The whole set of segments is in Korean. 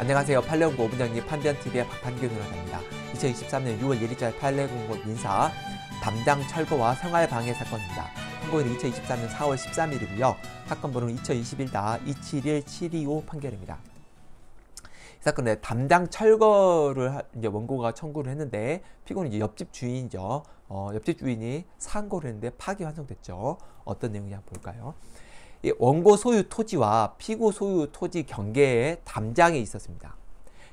안녕하세요. 팔레공고 5분장님 판변TV의 박판규 변호사입니다. 2023년 6월 1일자 팔레공고 민사 담당 철거와 생활방해 사건입니다. 선고일은 2023년 4월 13일이고요. 사건 번호는 2021-271-725 판결입니다. 이 사건에 담당 철거를 이제 원고가 청구를 했는데 피고는 이제 옆집 주인이죠. 어, 옆집 주인이 상고를 했는데 파기환송됐죠. 어떤 내용인지 볼까요? 원고 소유 토지와 피고 소유 토지 경계에 담장이 있었습니다.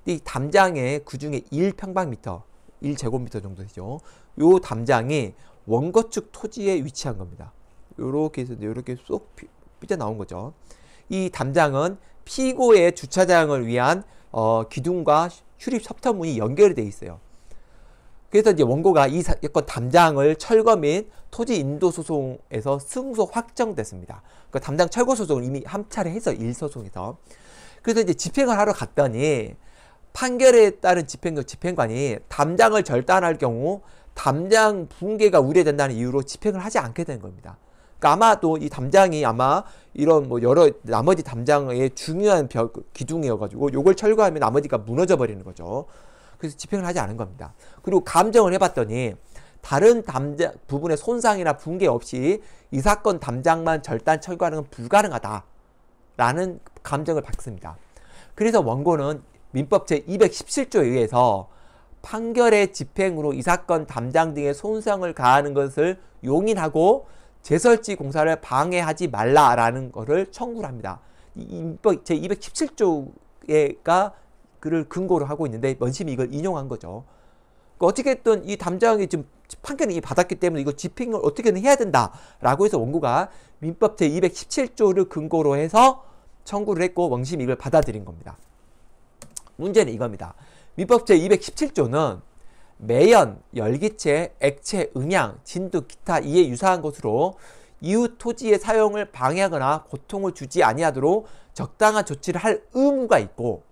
이 담장의 그 중에 1평방미터, 1제곱미터 정도 되죠. 요 담장이 원거축 토지에 위치한 겁니다. 요렇게 해서 요렇게 쏙 삐져나온 거죠. 이 담장은 피고의 주차장을 위한 어, 기둥과 출입 섭터문이 연결되어 있어요. 그래서 이제 원고가 이 사건 담장을 철거 및 토지 인도 소송에서 승소 확정됐습니다. 그 담당 철거 소송을 이미 한 차례 해서 일소송에서 그래서 이제 집행을 하러 갔더니 판결에 따른 집행령 집행관이 담장을 절단할 경우 담장 붕괴가 우려된다는 이유로 집행을 하지 않게 된 겁니다. 그러니까 아마도 이 담장이 아마 이런 뭐 여러 나머지 담장의 중요한 기둥이어가지고 요걸 철거하면 나머지가 무너져 버리는 거죠. 그래서 집행을 하지 않은 겁니다. 그리고 감정을 해봤더니 다른 담장 부분의 손상이나 붕괴 없이 이 사건 담장만 절단 철거하는 건 불가능하다라는 감정을 받습니다. 그래서 원고는 민법 제217조에 의해서 판결의 집행으로 이 사건 담장 등의 손상을 가하는 것을 용인하고 재설치 공사를 방해하지 말라라는 것을 청구를 합니다. 민법 제217조가 그를 근거로 하고 있는데 원심이 이걸 인용한 거죠. 그러니까 어떻게든 이 담장이 지금 판결이 받았기 때문에 이거 집행을 어떻게든 해야 된다라고 해서 원고가 민법 제 217조를 근거로 해서 청구를 했고 원심이 이걸 받아들인 겁니다. 문제는 이겁니다. 민법 제 217조는 매연, 열기체, 액체, 음양, 진두, 기타 이에 유사한 것으로 이웃 토지의 사용을 방해하거나 고통을 주지 아니하도록 적당한 조치를 할 의무가 있고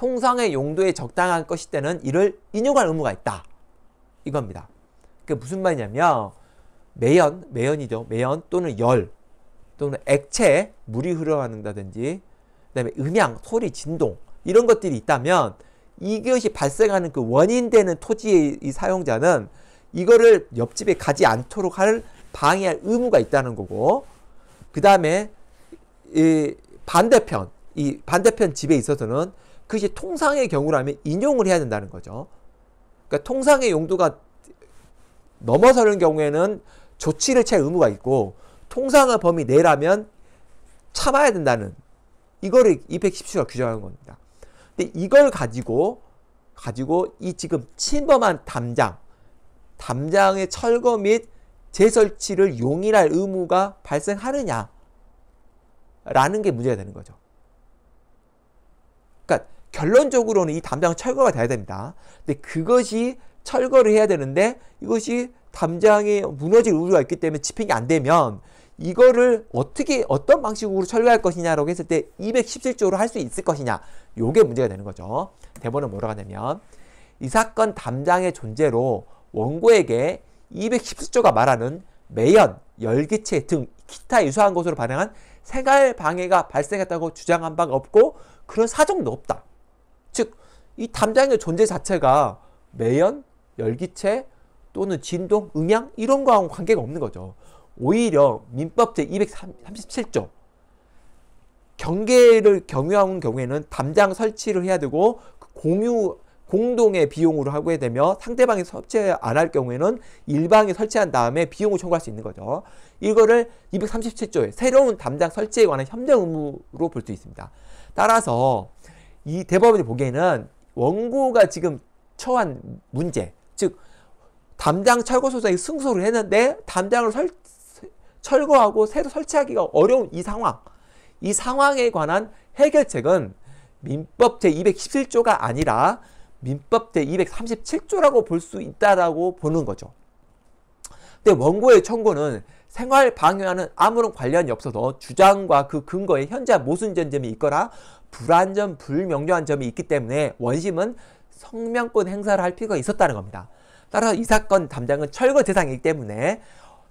통상의 용도에 적당한 것일 때는 이를 인용할 의무가 있다. 이겁니다. 그게 무슨 말이냐면 매연, 매연이죠. 매연 또는 열 또는 액체, 물이 흘러는다든지 그다음에 음향, 소리, 진동 이런 것들이 있다면 이것이 발생하는 그 원인되는 토지의 이 사용자는 이거를 옆집에 가지 않도록 할 방해할 의무가 있다는 거고 그 다음에 이 반대편 이 반대편 집에 있어서는 그것이 통상의 경우라면 인용을 해야 된다는 거죠. 그러니까 통상의 용도가 넘어서는 경우에는 조치를 취 의무가 있고 통상의 범위 내라면 참아야 된다는 이거를 210조가 규정하는 겁니다. 근데 이걸 가지고 가지고 이 지금 침범한 담장 담장의 철거 및 재설치를 용인할 의무가 발생하느냐 라는 게 문제가 되는 거죠. 결론적으로는 이 담장은 철거가 돼야 됩니다. 근데 그것이 철거를 해야 되는데 이것이 담장이 무너질 우려가 있기 때문에 집행이 안 되면 이거를 어떻게 어떤 방식으로 철거할 것이냐라고 했을 때 217조로 할 수 있을 것이냐 요게 문제가 되는 거죠. 대본은 뭐라고 하냐면 이 사건 담장의 존재로 원고에게 217조가 말하는 매연, 열기체 등 기타 유사한 것으로 반행한 생활 방해가 발생했다고 주장한 바가 없고 그런 사정도 없다. 이 담장의 존재 자체가 매연, 열기체 또는 진동, 음향 이런 거하고 관계가 없는 거죠. 오히려 민법 제237조 경계를 경유하는 경우에는 담장 설치를 해야 되고 그 공유 공동의 비용으로 하게 되며 상대방이 설치 안 할 경우에는 일방이 설치한 다음에 비용을 청구할 수 있는 거죠. 이거를 237조의 새로운 담장 설치에 관한 협력 의무로 볼 수 있습니다. 따라서 이 대법원이 보기에는 원고가 지금 처한 문제, 즉 담당 철거 소장이 승소를 했는데 담당을 설, 철거하고 새로 설치하기가 어려운 이 상황, 이 상황에 관한 해결책은 민법 제217조가 아니라 민법 제237조라고 볼 수 있다라고 보는 거죠. 근데 원고의 청구는 생활 방해와는 아무런 관련이 없어서 주장과 그 근거에 현재 모순된 점이 있거나 불안전 불명료한 점이 있기 때문에 원심은 성명권 행사를 할 필요가 있었다는 겁니다. 따라서 이 사건 담장은 철거 대상이기 때문에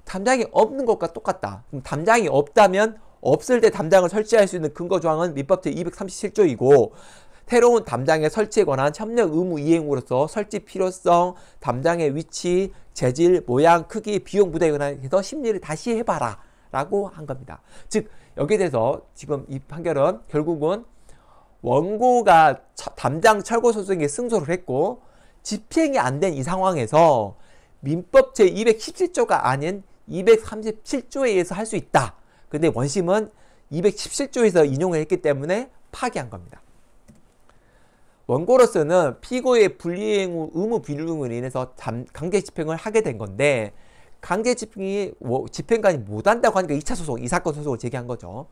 담장이 없는 것과 똑같다. 그럼 담장이 없다면 없을 때 담장을 설치할 수 있는 근거 조항은 민법 제237조이고 새로운 담장의 설치에 관한 협력 의무 이행으로서 설치 필요성, 담장의 위치, 재질, 모양, 크기, 비용 부담에 관해서 심리를 다시 해봐라 라고 한 겁니다. 즉 여기에 대해서 지금 이 판결은 결국은 원고가 처, 담당 철거 소송에 승소를 했고 집행이 안 된 이 상황에서 민법 제217조가 아닌 237조에 의해서 할 수 있다. 근데 원심은 217조에서 인용을 했기 때문에 파기한 겁니다. 원고로서는 피고의 불이행 의무 비이등으로 인해서 강제 집행을 하게 된 건데 강제 집행이 집행관이 못한다고 하니까 2차 소송, 이 사건 소송을 제기한 거죠.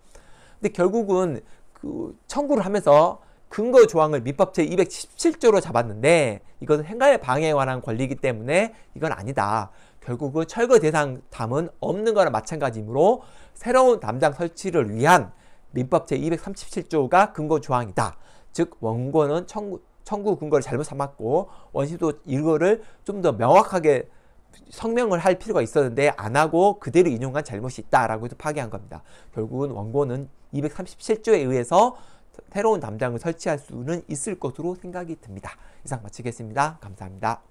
근데 결국은 그 청구를 하면서 근거 조항을 민법 제217조로 잡았는데 이것은 행가의 방해에 관한 권리이기 때문에 이건 아니다. 결국은 철거 대상 담은 없는 거나 마찬가지이므로 새로운 담당 설치를 위한 민법 제237조가 근거 조항이다. 즉 원고는 청구, 청구 근거를 잘못 삼았고 원심도 이거를 좀 더 명확하게 성명을 할 필요가 있었는데 안 하고 그대로 인용한 잘못이 있다라고 해서 파기한 겁니다. 결국은 원고는 237조에 의해서 새로운 담당을 설치할 수는 있을 것으로 생각이 듭니다. 이상 마치겠습니다. 감사합니다.